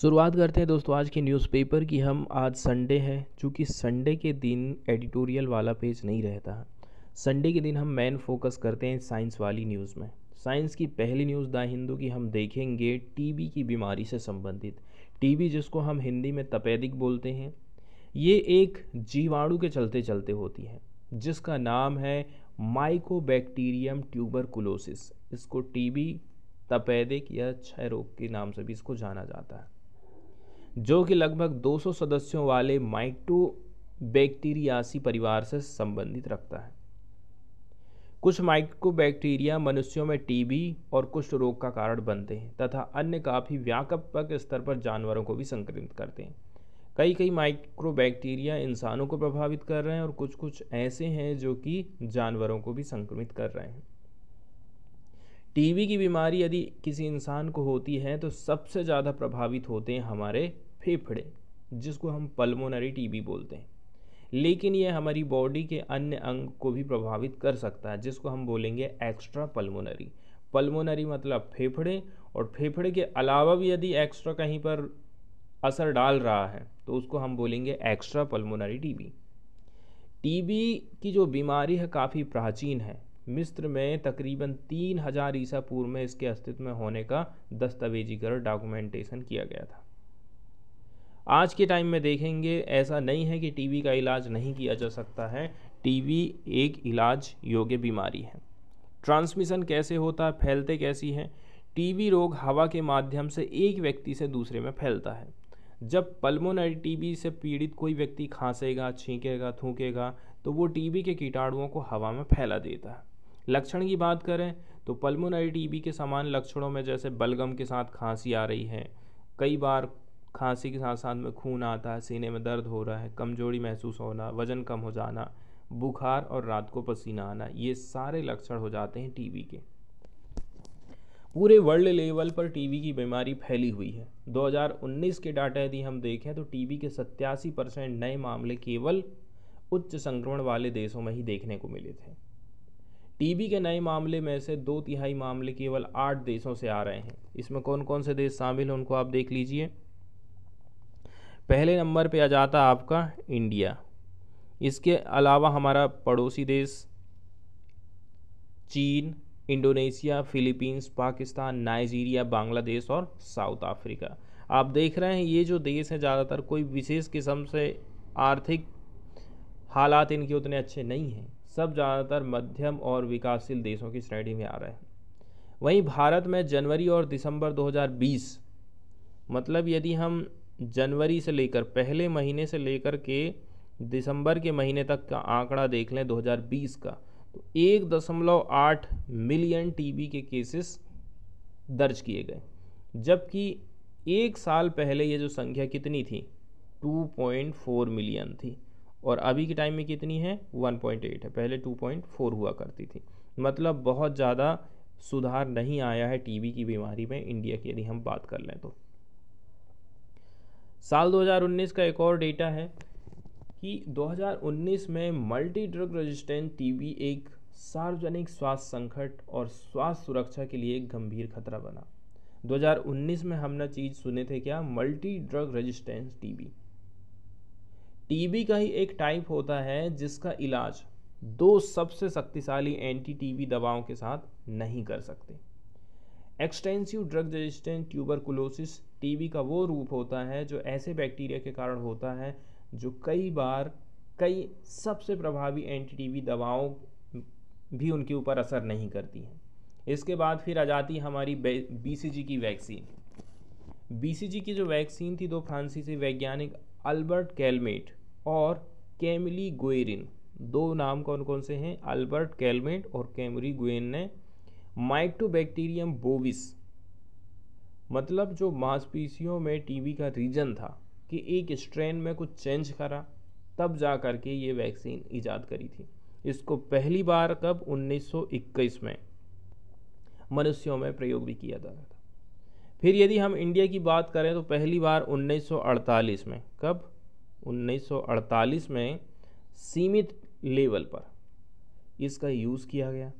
शुरुआत करते हैं दोस्तों आज के न्यूज़पेपर की हम आज संडे है चूँकि संडे के दिन एडिटोरियल वाला पेज नहीं रहता है संडे के दिन हम मेन फोकस करते हैं साइंस वाली न्यूज़ में साइंस की पहली न्यूज़ द हिंदू की हम देखेंगे टीबी की बीमारी से संबंधित टीबी जिसको हम हिंदी में तपेदिक बोलते हैं ये एक जीवाणु के चलते चलते होती है जिसका नाम है माइकोबैक्टीरियम कुलोसिस इसको टीबी तपेदिक या क्षय रोग के नाम से भी इसको जाना जाता है जो कि लगभग 200 सदस्यों वाले माइक्रो बैक्टीरियासी परिवार से संबंधित रखता है कुछ माइक्रोबैक्टीरिया मनुष्यों में टीबी और कुष्ठ रोग का कारण बनते हैं तथा अन्य काफ़ी व्यापक स्तर पर जानवरों को भी संक्रमित करते हैं कई कई माइक्रोबैक्टीरिया इंसानों को प्रभावित कर रहे हैं और कुछ कुछ ऐसे हैं जो कि जानवरों को भी संक्रमित कर रहे हैं टीबी की बीमारी यदि किसी इंसान को होती है तो सबसे ज़्यादा प्रभावित होते हैं हमारे फेफड़े जिसको हम पल्मोनरी टीबी बोलते हैं लेकिन यह हमारी बॉडी के अन्य अंग को भी प्रभावित कर सकता है जिसको हम बोलेंगे एक्स्ट्रा पल्मोनरी पल्मोनरी मतलब फेफड़े और फेफड़े के अलावा भी यदि एक्स्ट्रा कहीं पर असर डाल रहा है तो उसको हम बोलेंगे एक्स्ट्रा पल्मोनरी टीबी टीबी की जो बीमारी है काफ़ी प्राचीन है मिस्र में तकरीबन तीन हज़ार ईसा पूर्व में इसके अस्तित्व में होने का दस्तावेजीकरण डॉक्यूमेंटेशन किया गया था आज के टाइम में देखेंगे ऐसा नहीं है कि टीबी का इलाज नहीं किया जा सकता है टीबी एक इलाज योग्य बीमारी है ट्रांसमिशन कैसे होता है फैलते कैसी हैं टीबी रोग हवा के माध्यम से एक व्यक्ति से दूसरे में फैलता है जब पल्मोनरी टीबी से पीड़ित कोई व्यक्ति खांसेगा छींकेगा थूकेगा तो वो टीबी के कीटाणुओं को हवा में फैला देता है लक्षण की बात करें तो पल्मोनरी टीबी के समान लक्षणों में जैसे बलगम के साथ खांसी आ रही है कई बार खांसी के साथ साथ में खून आता है सीने में दर्द हो रहा है कमजोरी महसूस होना वज़न कम हो जाना बुखार और रात को पसीना आना ये सारे लक्षण हो जाते हैं टीबी के पूरे वर्ल्ड लेवल पर टीबी की बीमारी फैली हुई है 2019 के डाटा यदि हम देखें तो टीबी के सत्तासी परसेंट नए मामले केवल उच्च संक्रमण वाले देशों में ही देखने को मिले थे टीबी के नए मामले में से दो तिहाई मामले केवल आठ देशों से आ रहे हैं इसमें कौन कौन से देश शामिल हैं उनको आप देख लीजिए पहले नंबर पे आ जाता आपका इंडिया इसके अलावा हमारा पड़ोसी देश चीन Indonesia Philippines Pakistan Nigeria Bangladesh और साउथ अफ्रीका आप देख रहे हैं ये जो देश हैं ज़्यादातर कोई विशेष किस्म से आर्थिक हालात इनके उतने अच्छे नहीं हैं सब ज़्यादातर मध्यम और विकासशील देशों की श्रेणी में आ रहे हैं वहीं भारत में जनवरी और दिसंबर 2020 मतलब यदि हम जनवरी से लेकर पहले महीने से लेकर के दिसंबर के महीने तक का आंकड़ा देख लें 2020 का तो एक दशमलव आठ मिलियन टीबी के केसेस दर्ज किए गए जबकि एक साल पहले ये जो संख्या कितनी थी 2.4 मिलियन थी और अभी के टाइम में कितनी है 1.8 है पहले 2.4 हुआ करती थी मतलब बहुत ज़्यादा सुधार नहीं आया है टीबी की बीमारी में इंडिया की यदि हम बात कर लें तो साल 2019 का एक और डेटा है कि 2019 में मल्टी ड्रग रेजिस्टेंट टीबी एक सार्वजनिक स्वास्थ्य संकट और स्वास्थ्य सुरक्षा के लिए एक गंभीर खतरा बना 2019 में हमने चीज़ सुने थे क्या multi drug resistance TB TB का ही एक टाइप होता है जिसका इलाज दो सबसे शक्तिशाली एंटी टीबी दवाओं के साथ नहीं कर सकते extensive drug resistant tuberculosis TB का वो रूप होता है जो ऐसे बैक्टीरिया के कारण होता है जो कई बार कई सबसे प्रभावी एंटी टीबी दवाओं भी उनके ऊपर असर नहीं करती हैं इसके बाद फिर आ जाती हमारी बीसीजी की वैक्सीन बीसीजी की जो वैक्सीन थी दो फ्रांसीसी वैज्ञानिक अल्बर्ट कैलमेट और कैमली गोयरिन दो नाम कौन कौन से हैं अल्बर्ट कैलमेट और कैमरी गुएन ने माइक्टोबैक्टीरियम बोविस मतलब जो मांसपेशियों में टीबी का रीजन था कि एक स्ट्रेन में कुछ चेंज करा तब जा कर के ये वैक्सीन ईजाद करी थी इसको पहली बार कब 1921 में मनुष्यों में प्रयोग भी किया रहा था फिर यदि हम इंडिया की बात करें तो पहली बार 1948 में कब 1948 में सीमित लेवल पर इसका यूज़ किया गया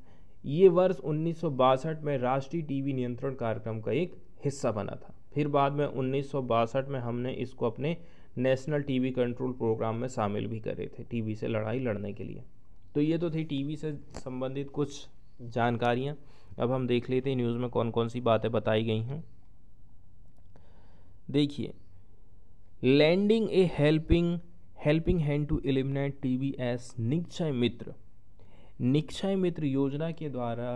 ये वर्ष उन्नीस में राष्ट्रीय टीवी नियंत्रण कार्यक्रम का एक हिस्सा बना था फिर बाद में उन्नीस में हमने इसको अपने नेशनल टीवी कंट्रोल प्रोग्राम में शामिल भी करे थे टीवी से लड़ाई लड़ने के लिए तो ये तो थी टीवी से संबंधित कुछ जानकारियाँ अब हम देख लेते हैं न्यूज़ में कौन कौन सी बातें बताई गई हैं देखिए lending a helping helping hand to eliminate T B S Nikshay Mitra Nikshay Mitra योजना के द्वारा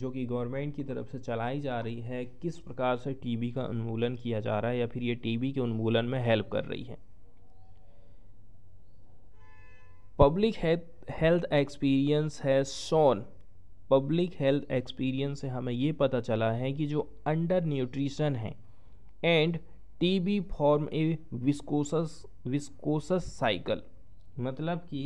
जो कि गवर्नमेंट की तरफ से चलाई जा रही है किस प्रकार से टीबी का उन्मूलन किया जा रहा है या फिर ये टीबी के उन्मूलन में हेल्प कर रही है पब्लिक हेल्थ एक्सपीरियंस है सोन पब्लिक हेल्थ एक्सपीरियंस से हमें ये पता चला है कि जो अंडर न्यूट्रिशन है एंड टीबी फॉर्म ए विस्कोसस विस्कोसस साइकिल मतलब कि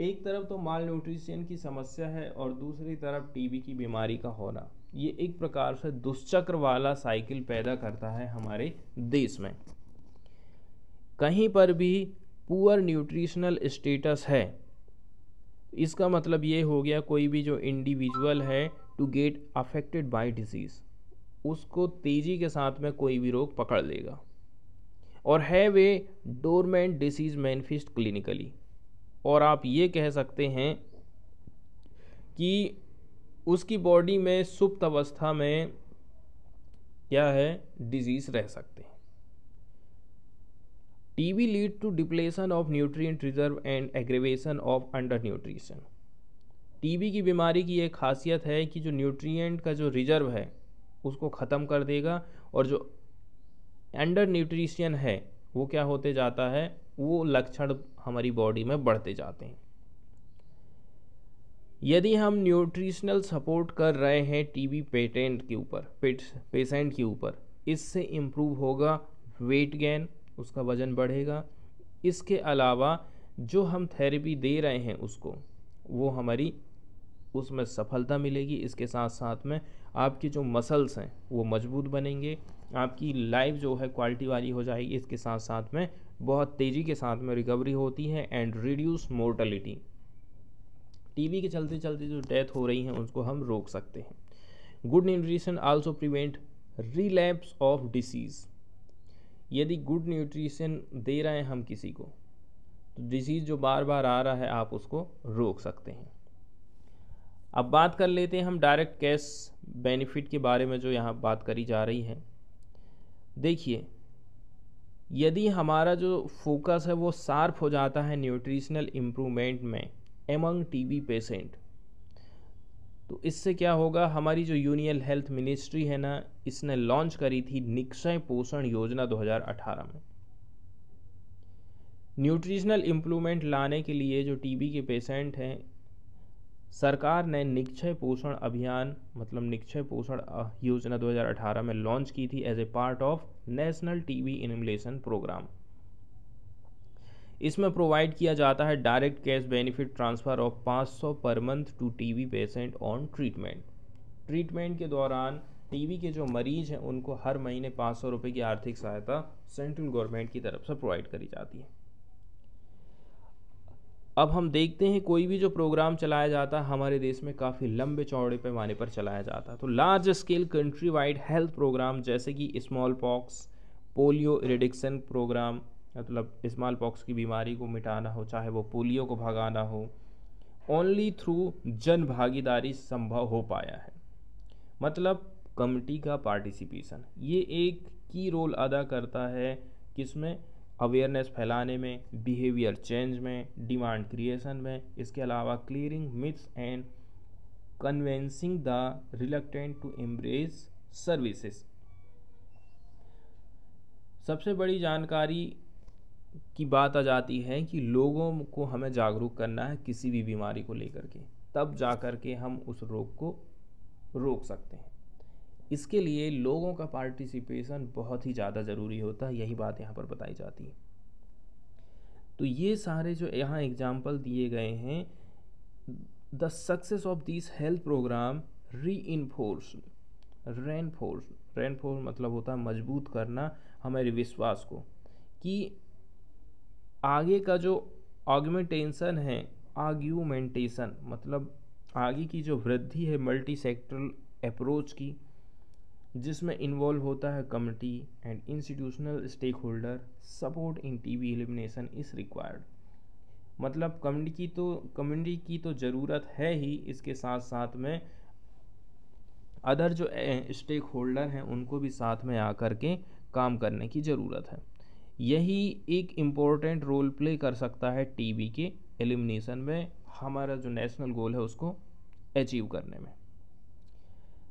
एक तरफ तो माल न्यूट्रिशन की समस्या है और दूसरी तरफ टीबी की बीमारी का होना ये एक प्रकार से दुष्चक्र वाला साइकिल पैदा करता है हमारे देश में कहीं पर भी पुअर न्यूट्रिशनल स्टेटस है इसका मतलब ये हो गया कोई भी जो इंडिविजुअल है to get affected by disease उसको तेज़ी के साथ में कोई भी रोग पकड़ लेगा और है वे डोरमेंट डिसीज़ मैनिफेस्ट क्लिनिकली और आप ये कह सकते हैं कि उसकी बॉडी में सुप्त अवस्था में क्या है डिजीज़ रह सकते हैं TB lead to depletion of nutrient reserve and aggravation of under nutrition TB की बीमारी की एक खासियत है कि जो न्यूट्रिएंट का जो रिजर्व है उसको ख़त्म कर देगा और जो अंडर न्यूट्रिशन है वो क्या होते जाता है वो लक्षण हमारी बॉडी में बढ़ते जाते हैं यदि हम न्यूट्रिशनल सपोर्ट कर रहे हैं टीबी पेटेंट के ऊपर पेशेंट के ऊपर इससे इम्प्रूव होगा वेट गेन उसका वज़न बढ़ेगा इसके अलावा जो हम थेरेपी दे रहे हैं उसको वो हमारी उसमें सफलता मिलेगी इसके साथ साथ में आपके जो मसल्स हैं वो मजबूत बनेंगे आपकी लाइफ जो है क्वालिटी वाली हो जाएगी इसके साथ साथ में बहुत तेज़ी के साथ में रिकवरी होती है एंड रिड्यूस मोर्टलिटी टीबी के चलते चलते जो डेथ हो रही हैं उसको हम रोक सकते हैं good nutrition also prevent relapse of disease यदि गुड न्यूट्रिशन दे रहे हैं हम किसी को तो डिसीज़ जो बार बार आ रहा है आप उसको रोक सकते हैं अब बात कर लेते हैं हम डायरेक्ट कैश बेनिफिट के बारे में जो यहाँ बात करी जा रही है देखिए यदि हमारा जो फोकस है वो शार्प हो जाता है न्यूट्रिशनल इम्प्रूवमेंट में एमंग टीबी पेशेंट तो इससे क्या होगा हमारी जो यूनियन हेल्थ मिनिस्ट्री है ना इसने लॉन्च करी थी निक्षय पोषण योजना 2018 में न्यूट्रिशनल इम्प्रूवमेंट लाने के लिए जो टीबी के पेशेंट हैं सरकार ने निक्षय पोषण अभियान मतलब निक्षय पोषण योजना 2018 में लॉन्च की थी as a part of national TB elimination programme इसमें प्रोवाइड किया जाता है direct cash benefit transfer of 500 per month to TB patient on treatment treatment के दौरान टीवी के जो मरीज़ हैं उनको हर महीने पाँच सौ की आर्थिक सहायता सेंट्रल गवर्नमेंट की तरफ से प्रोवाइड करी जाती है अब हम देखते हैं कोई भी जो प्रोग्राम चलाया जाता है हमारे देश में काफ़ी लंबे चौड़े पैमाने पर चलाया जाता है तो large scale countrywide health programme जैसे कि smallpox polio reduction programme मतलब स्मॉल पॉक्स की बीमारी को मिटाना हो चाहे वो पोलियो को भगाना हो ओनली थ्रू जन भागीदारी संभव हो पाया है मतलब कमिटी का पार्टिसिपेशन ये एक की रोल अदा करता है किसमें अवेयरनेस फैलाने में बिहेवियर चेंज में डिमांड क्रिएशन में इसके अलावा clearing myths and convincing the reluctant to embrace services सबसे बड़ी जानकारी की बात आ जाती है कि लोगों को हमें जागरूक करना है किसी भी बीमारी को लेकर के तब जा कर के हम उस रोग को रोक सकते हैं इसके लिए लोगों का पार्टिसिपेशन बहुत ही ज़्यादा ज़रूरी होता है यही बात यहाँ पर बताई जाती है तो ये सारे जो यहाँ एग्जाम्पल दिए गए हैं the success of this health programme reinforce reinforce reinforce मतलब होता है मजबूत करना हमारे विश्वास को कि आगे का जो आर्गूमेंटेशन है आर्ग्यूमेंटेशन मतलब आगे की जो वृद्धि है मल्टी सेक्टरल अप्रोच की जिसमें इन्वॉल्व होता है committee and institutional stakeholder support in TB elimination is required मतलब कम्युनिटी की तो कम्युनिटी की तो ज़रूरत है ही इसके साथ साथ में अदर जो स्टेक होल्डर हैं उनको भी साथ में आकर के काम करने की ज़रूरत है यही एक इम्पोर्टेंट रोल प्ले कर सकता है वी के एलिमिनेशन में हमारा जो नेशनल गोल है उसको अचीव करने में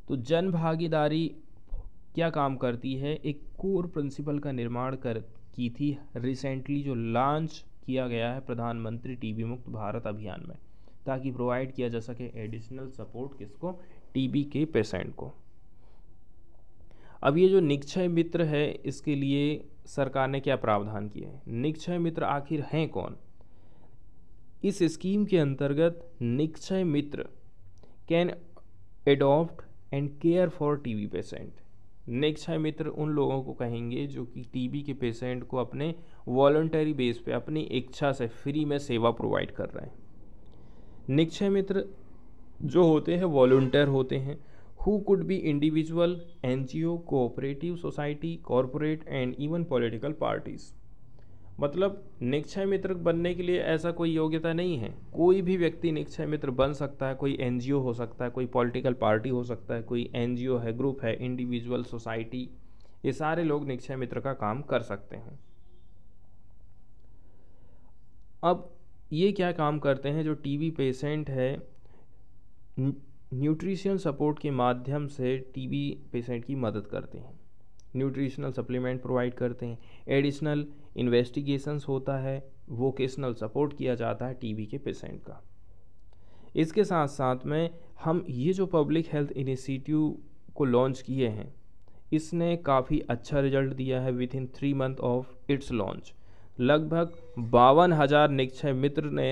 तो जन भागीदारी क्या काम करती है एक कोर प्रिंसिपल का निर्माण कर की थी रिसेंटली जो लॉन्च किया गया है प्रधानमंत्री टीबी मुक्त भारत अभियान में ताकि प्रोवाइड किया जा सके एडिशनल सपोर्ट किसको टीबी के पेशेंट को अब ये जो निक्षय मित्र है इसके लिए सरकार ने क्या प्रावधान किए है निक्षय मित्र आखिर हैं कौन इस स्कीम के अंतर्गत Nikshay Mitra can adopt and care for TB patient next है मित्र उन लोगों को कहेंगे जो कि टीबी के पेशेंट को अपने वॉल्टरी बेस पे अपनी इच्छा से फ्री में सेवा प्रोवाइड कर रहे हैं नेक्स्ट है मित्र जो होते हैं वॉलंटियर होते हैं who could be individual NGO cooperative society corporate and even political parties मतलब निक्षय मित्र बनने के लिए ऐसा कोई योग्यता नहीं है कोई भी व्यक्ति निक्षय मित्र बन सकता है कोई एनजीओ हो सकता है कोई पॉलिटिकल पार्टी हो सकता है कोई एनजीओ है ग्रुप है इंडिविजुअल सोसाइटी ये सारे लोग निक्षय मित्र का काम कर सकते हैं अब ये क्या काम करते हैं जो टीबी पेशेंट है न्यूट्रिशन सपोर्ट के माध्यम से टीबी पेशेंट की मदद करते हैं न्यूट्रिशनल सप्लीमेंट प्रोवाइड करते हैं एडिशनल इन्वेस्टिगेशंस होता है वोकेशनल सपोर्ट किया जाता है टीबी के पेशेंट का इसके साथ साथ में हम ये जो पब्लिक हेल्थ इनिशिएटिव को लॉन्च किए हैं इसने काफ़ी अच्छा रिजल्ट दिया है within three month of its launch लगभग बावन हज़ार निक्षय मित्र ने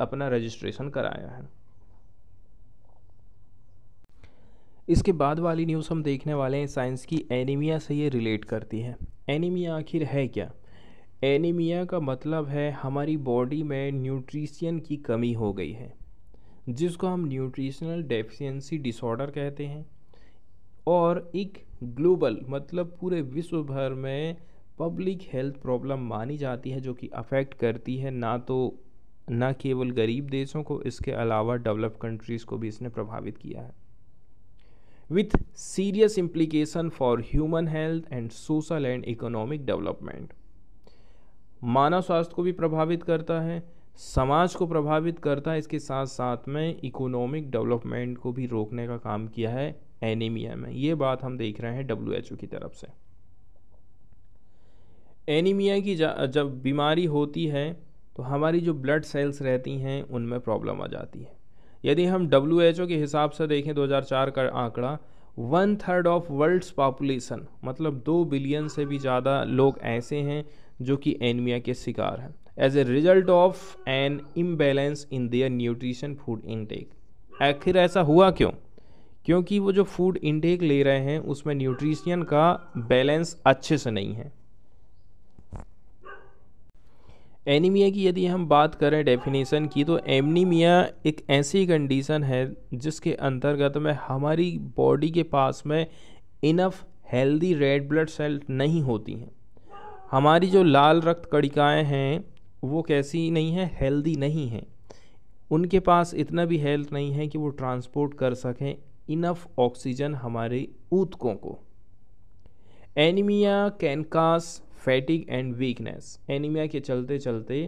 अपना रजिस्ट्रेशन कराया है इसके बाद वाली न्यूज़ हम देखने वाले हैं साइंस की एनीमिया से ये रिलेट करती है एनीमिया आखिर है क्या एनीमिया का मतलब है हमारी बॉडी में न्यूट्रिशन की कमी हो गई है जिसको हम न्यूट्रिशनल डेफिशिएंसी डिसऑर्डर कहते हैं और एक ग्लोबल मतलब पूरे विश्व भर में पब्लिक हेल्थ प्रॉब्लम मानी जाती है जो कि अफेक्ट करती है ना तो ना केवल गरीब देशों को इसके अलावा डेवलप कंट्रीज़ को भी इसने प्रभावित किया है with serious implication for human health and social and economic development मानव स्वास्थ्य को भी प्रभावित करता है समाज को प्रभावित करता है इसके साथ साथ में इकोनॉमिक डेवलपमेंट को भी रोकने का काम किया है एनीमिया में ये बात हम देख रहे हैं डब्ल्यू की तरफ से एनीमिया की जब बीमारी होती है तो हमारी जो ब्लड सेल्स रहती हैं उनमें प्रॉब्लम आ जाती है यदि हम डब्ल्यू के हिसाब से देखें 2004 का आंकड़ा one third of world's population मतलब दो बिलियन से भी ज़्यादा लोग ऐसे हैं जो कि एनीमिया के शिकार हैं as a result of an imbalance in their nutrition food intake आखिर ऐसा हुआ क्यों क्योंकि वो जो फूड इनटेक ले रहे हैं उसमें न्यूट्रिशन का बैलेंस अच्छे से नहीं है एनीमिया की यदि हम बात करें डेफिनेशन की तो एनीमिया एक ऐसी कंडीशन है जिसके अंतर्गत में हमारी बॉडी के पास में enough healthy red blood cell नहीं होती हैं हमारी जो लाल रक्त कणिकाएँ हैं वो कैसी नहीं हैं हेल्दी नहीं हैं उनके पास इतना भी हेल्थ नहीं है कि वो ट्रांसपोर्ट कर सकें इनफ ऑक्सीजन हमारे ऊतकों को anaemia can cause fatigue and weakness anaemia के चलते चलते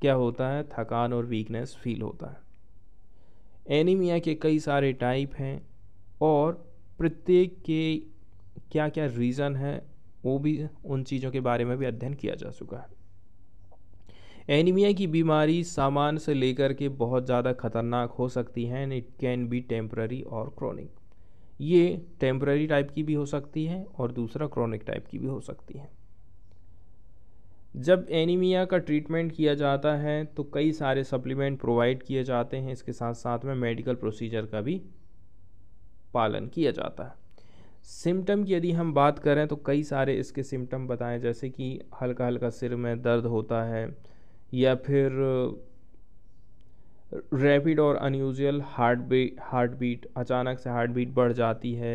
क्या होता है थकान और वीकनेस फील होता है एनीमिया के कई सारे टाइप हैं और प्रत्येक के क्या क्या रीज़न है वो भी उन चीज़ों के बारे में भी अध्ययन किया जा चुका है एनीमिया की बीमारी सामान से लेकर के बहुत ज़्यादा खतरनाक हो सकती है and it can be temporary और क्रॉनिक ये टेम्प्ररी टाइप की भी हो सकती है और दूसरा क्रॉनिक टाइप की भी हो सकती है जब एनीमिया का ट्रीटमेंट किया जाता है तो कई सारे सप्लीमेंट प्रोवाइड किए जाते हैं इसके साथ साथ में मेडिकल प्रोसीजर का भी पालन किया जाता है सिम्टम की यदि हम बात करें तो कई सारे इसके सिम्टम बताएं जैसे कि हल्का हल्का सिर में दर्द होता है या फिर रैपिड और unusual heartbeat heartbeat अचानक से हार्ट बीट बढ़ जाती है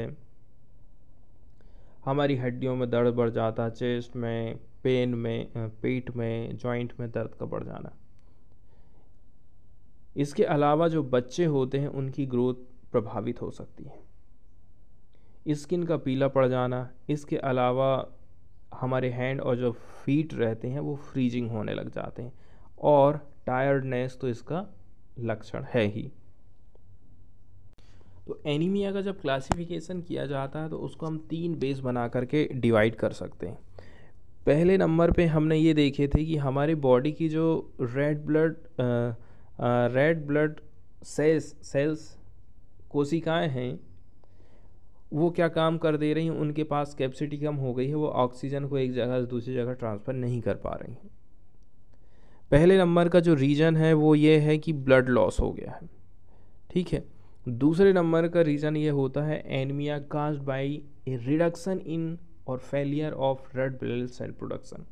हमारी हड्डियों में दर्द बढ़ जाता है चेस्ट में पेन में पेट में जॉइंट में दर्द का बढ़ जाना इसके अलावा जो बच्चे होते हैं उनकी ग्रोथ प्रभावित हो सकती है स्किन का पीला पड़ जाना इसके अलावा हमारे हैंड और जो फीट रहते हैं वो फ्रीजिंग होने लग जाते हैं और टायर्डनेस तो इसका लक्षण है ही तो एनीमिया का जब क्लासिफिकेशन किया जाता है तो उसको हम तीन बेस बना करके डिवाइड कर सकते हैं पहले नंबर पे हमने ये देखे थे कि हमारी बॉडी की जो red blood red blood cells cells कोशिकाएं हैं वो क्या काम कर दे रही हैं उनके पास कैपेसिटी कम हो गई है वो ऑक्सीजन को एक जगह से दूसरी जगह ट्रांसफ़र नहीं कर पा रही हैं पहले नंबर का जो रीज़न है वो ये है कि ब्लड लॉस हो गया है ठीक है दूसरे नंबर का रीज़न ये होता है anaemia caused by a reduction in और failure of red blood cell production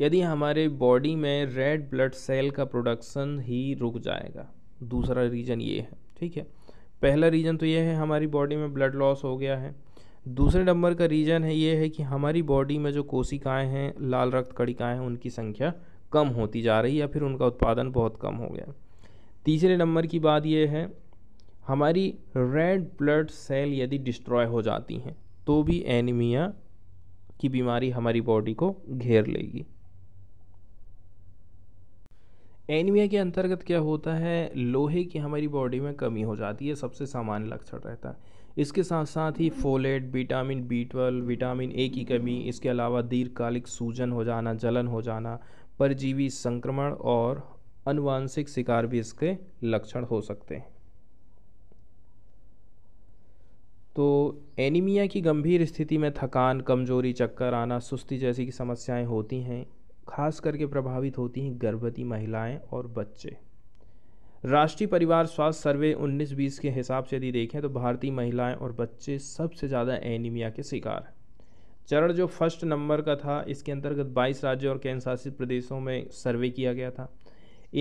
यदि हमारे बॉडी में रेड ब्लड सेल का प्रोडक्शन ही रुक जाएगा दूसरा रीज़न ये है ठीक है पहला रीज़न तो ये है हमारी बॉडी में ब्लड लॉस हो गया है दूसरे नंबर का रीज़न है ये है कि हमारी बॉडी में जो कोशिकाएं हैं लाल रक्त कणिकाएं हैं उनकी संख्या कम होती जा रही है या फिर उनका उत्पादन बहुत कम हो गया तीसरे नंबर की बात यह है हमारी रेड ब्लड सेल यदि डिस्ट्रॉय हो जाती हैं तो भी एनीमिया की बीमारी हमारी बॉडी को घेर लेगी एनीमिया के अंतर्गत क्या होता है लोहे की हमारी बॉडी में कमी हो जाती है सबसे सामान्य लक्षण रहता है इसके साथ साथ ही folate vitamin B twelve vitamin A की कमी इसके अलावा दीर्घकालिक सूजन हो जाना जलन हो जाना परजीवी संक्रमण और अनुवांशिक शिकार भी इसके लक्षण हो सकते हैं तो एनीमिया की गंभीर स्थिति में थकान कमजोरी चक्कर आना सुस्ती जैसी की समस्याएं होती हैं खास करके प्रभावित होती हैं गर्भवती महिलाएं और बच्चे राष्ट्रीय परिवार स्वास्थ्य सर्वे 19-20 के हिसाब से यदि देखें तो भारतीय महिलाएं और बच्चे सबसे ज़्यादा एनीमिया के शिकार हैं चरण जो फर्स्ट नंबर का था इसके अंतर्गत 22 राज्यों और केंद्र शासित प्रदेशों में सर्वे किया गया था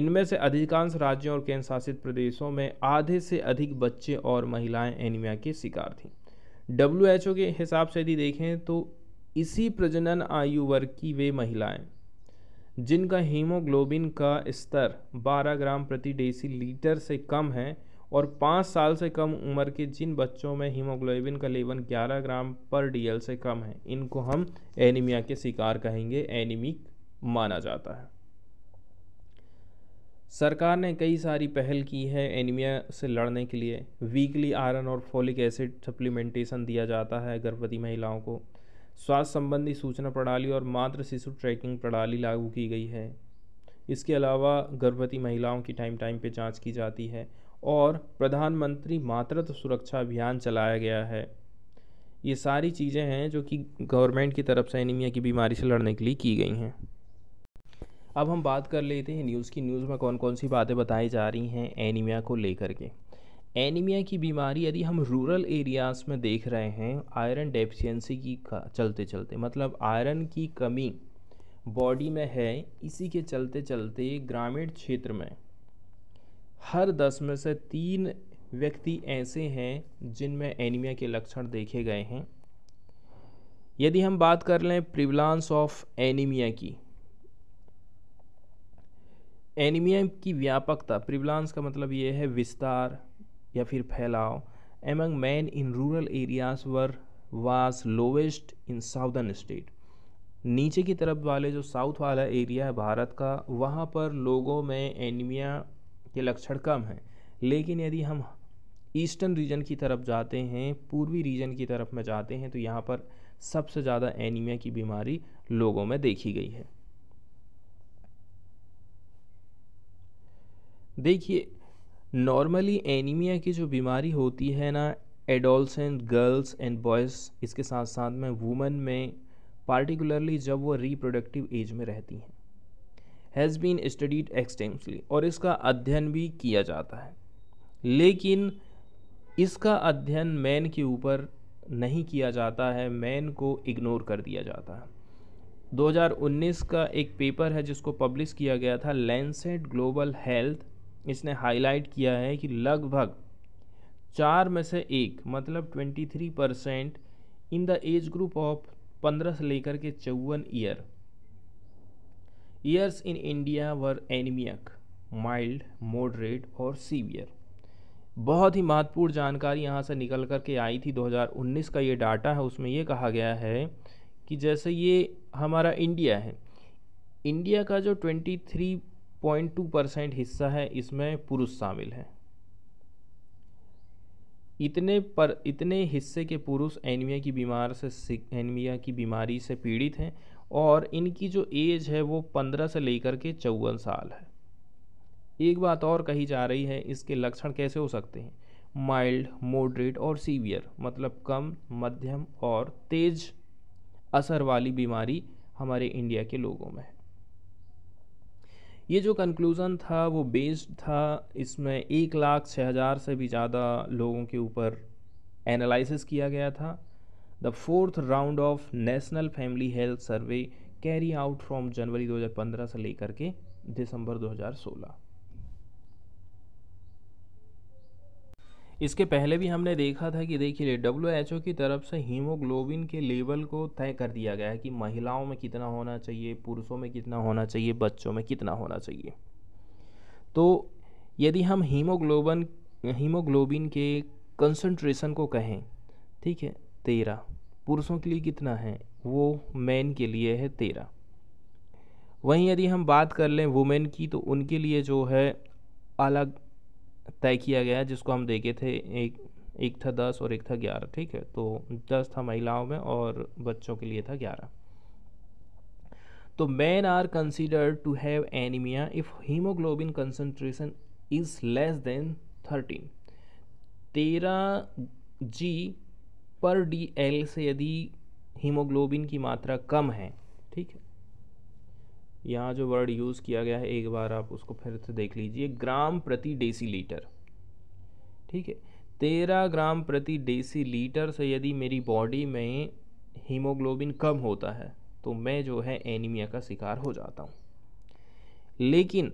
इनमें से अधिकांश राज्यों और केंद्र शासित प्रदेशों में आधे से अधिक बच्चे और महिलाएं एनीमिया के शिकार थीं डब्ल्यू के हिसाब से यदि देखें तो इसी प्रजनन आयु वर्ग की वे महिलाएं जिनका हीमोग्लोबिन का स्तर 12 ग्राम प्रति डेसी लीटर से कम है और पाँच साल से कम उम्र के जिन बच्चों में हीमोग्लोबिन का लेवल 11 ग्राम पर डीएल से कम है इनको हम एनीमिया के शिकार कहेंगे एनीमिक माना जाता है सरकार ने कई सारी पहल की है एनीमिया से लड़ने के लिए वीकली आयरन और फोलिक एसिड सप्लीमेंटेशन दिया जाता है गर्भवती महिलाओं को स्वास्थ्य संबंधी सूचना प्रणाली और मातृ शिशु ट्रैकिंग प्रणाली लागू की गई है इसके अलावा गर्भवती महिलाओं की टाइम टाइम पे जांच की जाती है और प्रधानमंत्री मातृत्व सुरक्षा अभियान चलाया गया है ये सारी चीज़ें हैं जो कि गवर्नमेंट की तरफ से एनीमिया की बीमारी से लड़ने के लिए की गई हैं अब हम बात कर लेते हैं न्यूज़ की न्यूज़ में कौन कौन सी बातें बताई जा रही हैं एनीमिया को लेकर के एनीमिया की बीमारी यदि हम रूरल एरियाज़ में देख रहे हैं आयरन डेफिशिएंसी की चलते चलते मतलब आयरन की कमी बॉडी में है इसी के चलते चलते ग्रामीण क्षेत्र में हर दस में से तीन व्यक्ति ऐसे हैं जिनमें एनीमिया के लक्षण देखे गए हैं यदि हम बात कर लें प्रिवलांस ऑफ एनीमिया की एनीमिया की व्यापकता प्रिवलांस का मतलब ये है विस्तार या फिर फैलाव among man in rural areas were was lowest in southern state नीचे की तरफ वाले जो साउथ वाला एरिया है भारत का वहाँ पर लोगों में एनीमिया के लक्षण कम हैं लेकिन यदि हम ईस्टर्न रीजन की तरफ जाते हैं पूर्वी रीजन की तरफ में जाते हैं तो यहाँ पर सबसे ज़्यादा एनीमिया की बीमारी लोगों में देखी गई है देखिए नॉर्मली एनीमिया की जो बीमारी होती है ना एडोलसेंट गर्ल्स एंड बॉयज़ इसके साथ साथ में वुमेन में पार्टिकुलरली जब वो रिप्रोडक्टिव एज में रहती हैं हैज़ बीन स्टडीड एक्सटेंसली और इसका अध्ययन भी किया जाता है लेकिन इसका अध्ययन मैन के ऊपर नहीं किया जाता है मैन को इग्नोर कर दिया जाता है 2019 का एक पेपर है जिसको पब्लिश किया गया था लैंसेट ग्लोबल हेल्थ इसने हाईलाइट किया है कि लगभग चार में से एक मतलब twenty three percent in the age group of पंद्रह से लेकर के चौवन year years in India were anaemic mild moderate और सीवियर बहुत ही महत्वपूर्ण जानकारी यहाँ से निकल कर के आई थी 2019 का ये डाटा है उसमें ये कहा गया है कि जैसे ये हमारा इंडिया है इंडिया का जो 23 पॉइंट टू परसेंट हिस्सा है इसमें पुरुष शामिल हैं इतने पर इतने हिस्से के पुरुष एनीमिया की बीमार से एनीमिया की बीमारी से पीड़ित हैं और इनकी जो एज है वो पंद्रह से लेकर के चौवन साल है एक बात और कही जा रही है इसके लक्षण कैसे हो सकते हैं माइल्ड मोडरेट और सीवियर मतलब कम मध्यम और तेज असर वाली बीमारी हमारे इंडिया के लोगों में है ये जो कंक्लूज़न था वो बेस्ड था इसमें एक लाख छः हज़ार से भी ज़्यादा लोगों के ऊपर एनालिसिस किया गया था the fourth round of national family health survey carried out from January 2015 से लेकर के दिसंबर 2016 इसके पहले भी हमने देखा था कि देखिए डब्ल्यू की तरफ से हीमोग्लोबिन के लेवल को तय कर दिया गया है कि महिलाओं में कितना होना चाहिए पुरुषों में कितना होना चाहिए बच्चों में कितना होना चाहिए तो यदि हम हीमोग्लोबन हीमोग्लोबिन के कंसनट्रेशन को कहें ठीक है तेरह पुरुषों के लिए कितना है वो मैन के लिए है तेरह वहीं यदि हम बात कर लें वुमेन की तो उनके लिए जो है अलग तय किया गया जिसको हम देखे थे एक एक था दस और एक था ग्यारह ठीक है तो दस था महिलाओं में और बच्चों के लिए था ग्यारह तो man are considered to have anaemia if haemoglobin concentration is less than thirteen तेरह जी पर डी एल से यदि हीमोग्लोबिन की मात्रा कम है ठीक है यहाँ जो वर्ड यूज़ किया गया है एक बार आप उसको फिर से देख लीजिए ग्राम प्रति डेसी लीटर ठीक है तेरह ग्राम प्रति डेसी लीटर से यदि मेरी बॉडी में हीमोग्लोबिन कम होता है तो मैं जो है एनीमिया का शिकार हो जाता हूँ लेकिन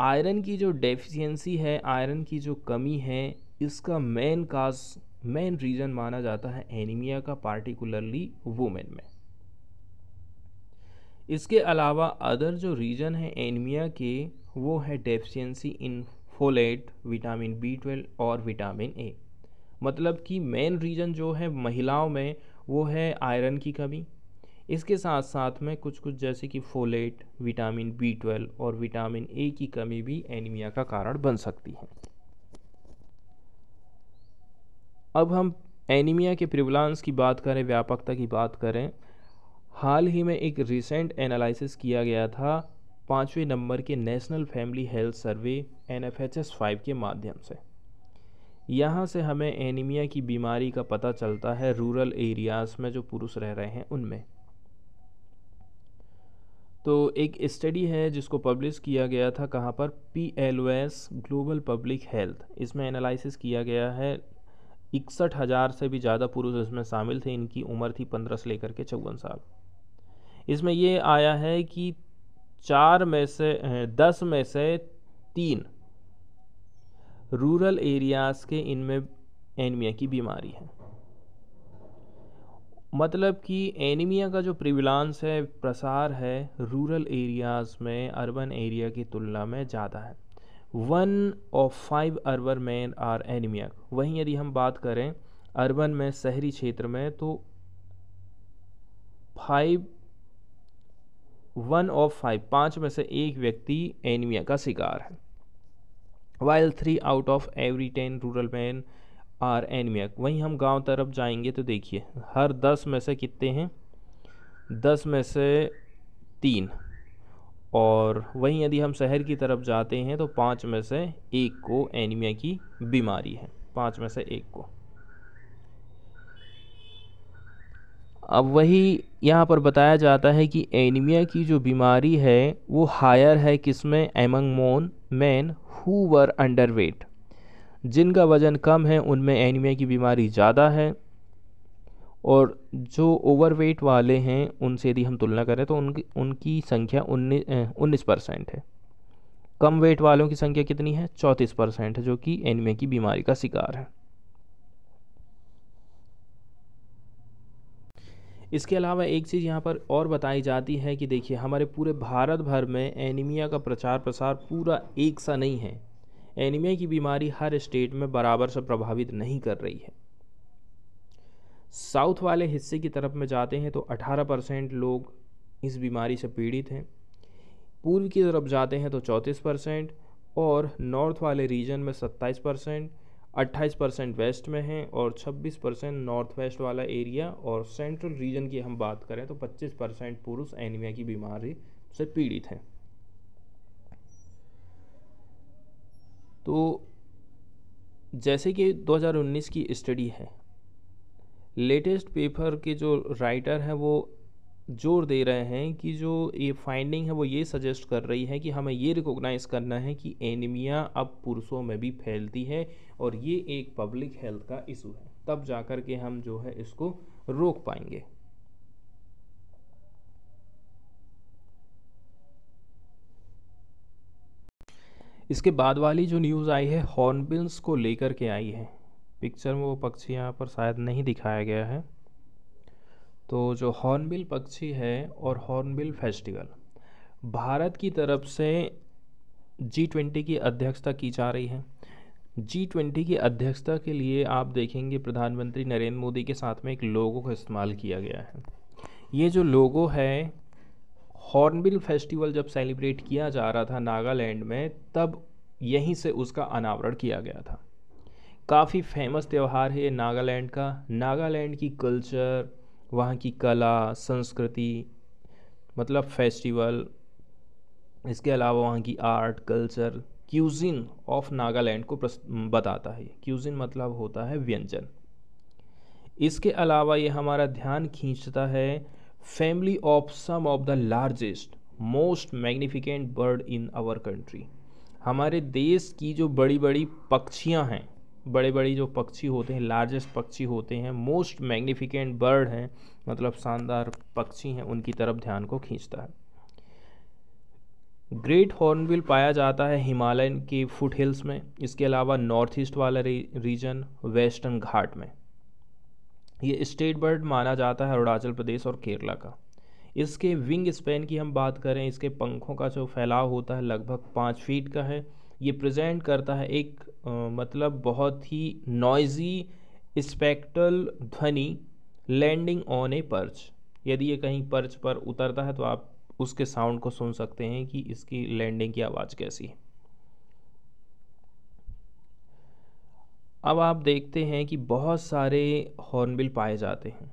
आयरन की जो डेफिशिएंसी है आयरन की जो कमी है इसका मेन काज मेन रीज़न माना जाता है एनीमिया का पार्टिकुलरली वुमेन में इसके अलावा अदर जो रीजन है एनीमिया के वो है deficiency in folate vitamin B twelve और विटामिन ए मतलब कि मेन रीजन जो है महिलाओं में वो है आयरन की कमी इसके साथ साथ में कुछ कुछ जैसे कि फोलेट विटामिन बी ट्वेल्व और विटामिन ए की कमी भी एनीमिया का कारण बन सकती है अब हम एनीमिया के प्रिवलांस की बात करें व्यापकता की बात करें हाल ही में एक रिसेंट एनालिसिस किया गया था पाँचवें नंबर के national family health survey N F H S five के माध्यम से यहाँ से हमें एनीमिया की बीमारी का पता चलता है रूरल एरियाज़ में जो पुरुष रह रहे हैं उनमें तो एक स्टडी है जिसको पब्लिश किया गया था कहाँ पर P L O S Global Public Health इसमें एनालिसिस किया गया है इकसठ हज़ार से भी ज़्यादा पुरुष इसमें शामिल थे इनकी उम्र थी पंद्रह से लेकर के चौवन साल इसमें ये आया है कि चार में से दस में से तीन रूरल एरियाज़ के इनमें एनीमिया की बीमारी है मतलब कि एनीमिया का जो प्रिविलांस है प्रसार है रूरल एरियाज़ में अर्बन एरिया की तुलना में ज़्यादा है one of five urban man are anaemia वहीं यदि हम बात करें अर्बन में शहरी क्षेत्र में तो फाइव वन ऑफ फाइव पाँच में से एक व्यक्ति एनीमिया का शिकार है while three out of every ten rural man are anaemia वहीं हम गांव तरफ जाएंगे तो देखिए हर दस में से कितने हैं दस में से तीन और वहीं यदि हम शहर की तरफ जाते हैं तो पाँच में से एक को एनीमिया की बीमारी है पाँच में से एक को अब वही यहाँ पर बताया जाता है कि एनीमिया की जो बीमारी है वो हायर है किसमें among men man who were underweight जिनका वज़न कम है उनमें एनीमिया की बीमारी ज़्यादा है और जो ओवरवेट वाले हैं उनसे यदि हम तुलना करें तो उनकी उनकी संख्या उन्नीस परसेंट है कम वेट वालों की संख्या कितनी है चौंतीस परसेंट है जो कि एनीमिया की बीमारी का शिकार है इसके अलावा एक चीज़ यहाँ पर और बताई जाती है कि देखिए हमारे पूरे भारत भर में एनीमिया का प्रचार प्रसार पूरा एक सा नहीं है एनीमिया की बीमारी हर स्टेट में बराबर से प्रभावित नहीं कर रही है साउथ वाले हिस्से की तरफ में जाते हैं तो 18 परसेंट लोग इस बीमारी से पीड़ित हैं पूर्व की तरफ जाते हैं तो चौंतीस परसेंट और नॉर्थ वाले रीजन में सत्ताईस परसेंट अट्ठाईस परसेंट वेस्ट में हैं और छब्बीस परसेंट नॉर्थ वेस्ट वाला एरिया और सेंट्रल रीजन की हम बात करें तो पच्चीस परसेंट पुरुष एनीमिया की बीमारी से पीड़ित हैं तो जैसे कि 2019 की स्टडी है लेटेस्ट पेपर के जो राइटर हैं वो जोर दे रहे हैं कि जो ये फाइंडिंग है वो ये सजेस्ट कर रही है कि हमें ये रिकॉग्नाइज़ करना है कि एनीमिया अब पुरुषों में भी फैलती है और ये एक पब्लिक हेल्थ का इशू है तब जाकर के हम जो है इसको रोक पाएंगे इसके बाद वाली जो न्यूज़ आई है हॉर्नबिल्स को लेकर के आई है पिक्चर में वो पक्षी यहाँ पर शायद नहीं दिखाया गया है तो जो हॉर्नबिल पक्षी है और हॉर्नबिल फेस्टिवल भारत की तरफ से जी ट्वेंटी की अध्यक्षता की जा रही है जी ट्वेंटी की अध्यक्षता के लिए आप देखेंगे प्रधानमंत्री नरेंद्र मोदी के साथ में एक लोगो का इस्तेमाल किया गया है ये जो लोगो है हॉर्नबिल फेस्टिवल जब सेलिब्रेट किया जा रहा था नागालैंड में तब यहीं से उसका अनावरण किया गया था काफ़ी फेमस त्यौहार है ये नागालैंड का नागालैंड की कल्चर वहाँ की कला संस्कृति मतलब फेस्टिवल इसके अलावा वहाँ की art culture cuisine of Nagaland को बताता है क्यूजिन मतलब होता है व्यंजन इसके अलावा ये हमारा ध्यान खींचता है family of some of the largest most magnificent bird in our country हमारे देश की जो बड़ी बड़ी पक्षियाँ हैं बड़े बड़े जो पक्षी होते हैं लार्जेस्ट पक्षी होते हैं मोस्ट मैग्निफिकेंट बर्ड हैं मतलब शानदार पक्षी हैं उनकी तरफ ध्यान को खींचता है ग्रेट हॉर्नबिल पाया जाता है हिमालय की फुट हिल्स में इसके अलावा नॉर्थ ईस्ट वाला रीजन वेस्टर्न घाट में ये स्टेट बर्ड माना जाता है अरुणाचल प्रदेश और केरला का इसके विंग स्पेन की हम बात करें इसके पंखों का जो फैलाव होता है लगभग पाँच फीट का है ये प्रेजेंट करता है एक आ, मतलब बहुत ही नॉइजी स्पेक्ट्रल ध्वनि लैंडिंग ऑन ए पर्च यदि ये कहीं पर्च पर उतरता है तो आप उसके साउंड को सुन सकते हैं कि इसकी लैंडिंग की आवाज़ कैसी है अब आप देखते हैं कि बहुत सारे हॉर्नबिल पाए जाते हैं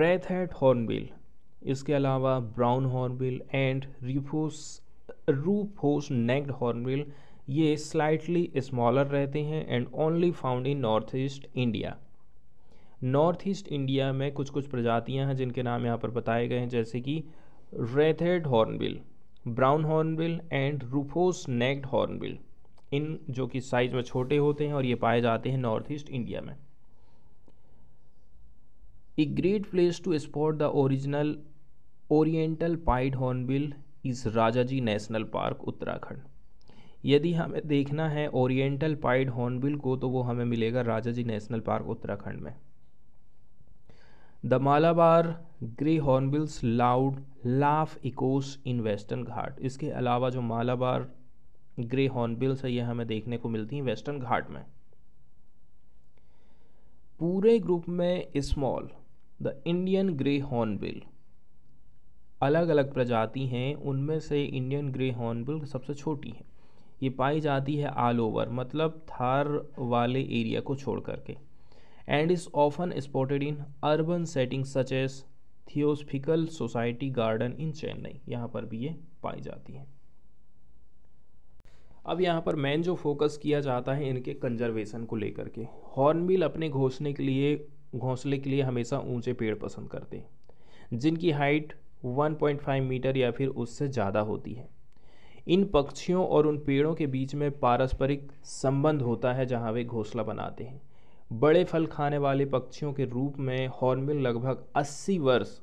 रेथ हेड हॉर्नबिल इसके अलावा brown hornbill and rufous rufous necked hornbill ये स्लाइटली स्मॉलर रहते हैं and only found in north east India north east India में कुछ कुछ प्रजातियां हैं जिनके नाम यहाँ पर बताए गए हैं जैसे कि wreathed hornbill brown hornbill and rufous necked hornbill इन जो कि साइज में छोटे होते हैं और ये पाए जाते हैं नॉर्थ ईस्ट इंडिया में a great place to spot the original oriental pied hornbill Raja Rajaji national park Uttarakhand यदि हमें देखना है ओरिएंटल पाइड हॉर्नबिल को तो वो हमें मिलेगा राजाजी नेशनल पार्क उत्तराखंड में the Malabar grey hornbills loud laugh echoes in western Ghat इसके अलावा जो मालाबार ग्रे हॉर्नबिल्स है ये हमें देखने को मिलती हैं वेस्टर्न घाट में पूरे ग्रुप में small the Indian grey hornbill अलग अलग प्रजाति हैं उनमें से इंडियन ग्रे हॉर्नबिल सबसे छोटी है ये पाई जाती है ऑल ओवर मतलब थार वाले एरिया को छोड़ करके and is often spotted in urban setting such theosophical society garden in Chennai यहाँ पर भी ये पाई जाती है अब यहाँ पर मेन जो फोकस किया जाता है इनके कंजर्वेशन को लेकर के हॉर्नबिल अपने घोसने के लिए घोंसले के लिए हमेशा ऊंचे पेड़ पसंद करते हैं जिनकी हाइट 1.5 मीटर या फिर उससे ज़्यादा होती है इन पक्षियों और उन पेड़ों के बीच में पारस्परिक संबंध होता है जहाँ वे घोंसला बनाते हैं बड़े फल खाने वाले पक्षियों के रूप में हॉर्मिल लगभग 80 वर्ष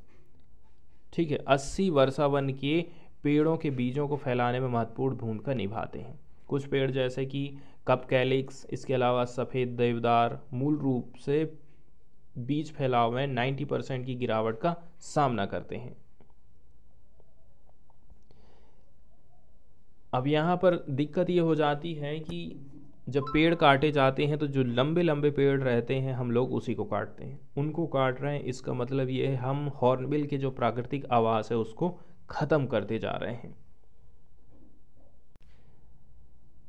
ठीक है 80 वर्षावन के पेड़ों के बीजों को फैलाने में महत्वपूर्ण भूमिका निभाते हैं कुछ पेड़ जैसे कि कप कैलिक्स इसके अलावा सफ़ेद देवदार मूल रूप से बीज फैलाव में 90 परसेंट की गिरावट का सामना करते हैं अब यहाँ पर दिक्कत ये हो जाती है कि जब पेड़ काटे जाते हैं तो जो लंबे लंबे पेड़ रहते हैं हम लोग उसी को काटते हैं उनको काट रहे हैं इसका मतलब ये है हम हॉर्नबिल के जो प्राकृतिक आवास है उसको ख़त्म करते जा रहे हैं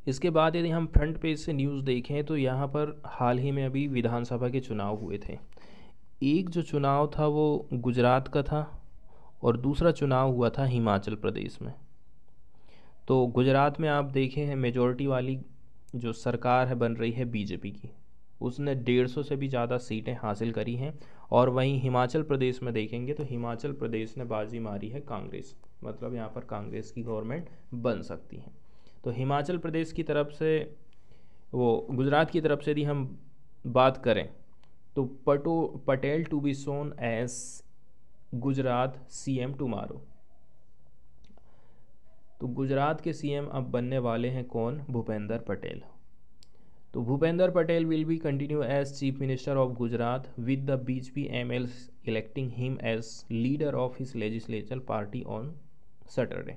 इसके बाद यदि हम फ्रंट पेज से न्यूज़ देखें तो यहाँ पर हाल ही में अभी विधानसभा के चुनाव हुए थे एक जो चुनाव था वो गुजरात का था और दूसरा चुनाव हुआ था हिमाचल प्रदेश में तो गुजरात में आप देखे हैं मेजोरिटी वाली जो सरकार है बन रही है बीजेपी की उसने डेढ़ सौ से भी ज़्यादा सीटें हासिल करी हैं और वहीं हिमाचल प्रदेश में देखेंगे तो हिमाचल प्रदेश ने बाजी मारी है कांग्रेस मतलब यहाँ पर कांग्रेस की गवर्नमेंट बन सकती है तो हिमाचल प्रदेश की तरफ से वो गुजरात की तरफ से यदि हम बात करें तो पटो Patel to be sworn as Gujarat C to tomorrow तो गुजरात के सीएम अब बनने वाले हैं कौन भूपेंद्र पटेल तो Bhupendra Patel will be continue as chief minister of Gujarat with the BJP M L electing him as leader of his legislature party on Saturday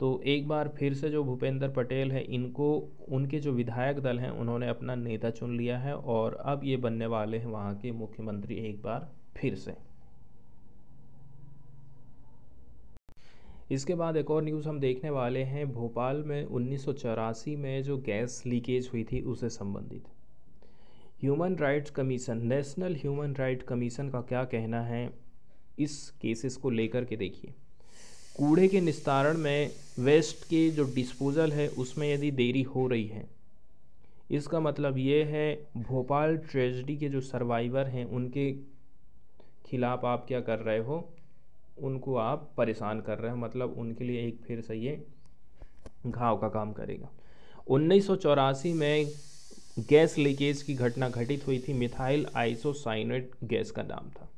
तो एक बार फिर से जो भूपेंद्र पटेल है इनको उनके जो विधायक दल हैं उन्होंने अपना नेता चुन लिया है और अब ये बनने वाले हैं वहाँ के मुख्यमंत्री एक बार फिर से इसके बाद एक और न्यूज़ हम देखने वाले हैं भोपाल में उन्नीस में जो गैस लीकेज हुई थी उससे संबंधित human rights commission national human right commission का क्या कहना है इस केसेस को लेकर के देखिए कूड़े के निस्तारण में वेस्ट के जो डिस्पोजल है उसमें यदि देरी हो रही है इसका मतलब ये है भोपाल ट्रेजडी के जो सर्वाइवर हैं उनके खिलाफ़ आप क्या कर रहे हो उनको आप परेशान कर रहे हो मतलब उनके लिए एक फिर से ये घाव का काम करेगा उन्नीस में गैस लीकेज की घटना घटित हुई थी मिथाइल आइसोसाइनेट गैस का नाम था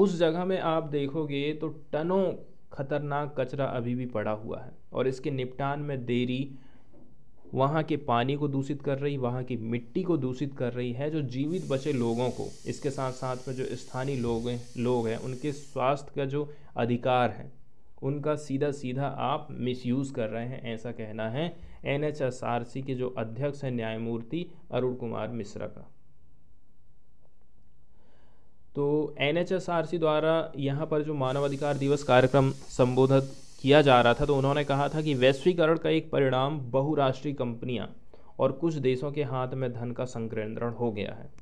उस जगह में आप देखोगे तो टनों खतरनाक कचरा अभी भी पड़ा हुआ है और इसके निपटान में देरी वहाँ के पानी को दूषित कर रही वहाँ की मिट्टी को दूषित कर रही है जो जीवित बचे लोगों को इसके साथ साथ में जो स्थानीय लोग हैं लोग हैं उनके स्वास्थ्य का जो अधिकार है उनका सीधा सीधा आप मिसयूज़ कर रहे हैं ऐसा कहना है एन के जो अध्यक्ष हैं न्यायमूर्ति अरुण कुमार मिश्रा का तो एन द्वारा यहाँ पर जो मानवाधिकार दिवस कार्यक्रम संबोधित किया जा रहा था तो उन्होंने कहा था कि वैश्वीकरण का एक परिणाम बहुराष्ट्रीय कंपनियां और कुछ देशों के हाथ में धन का संकेंद्रण हो गया है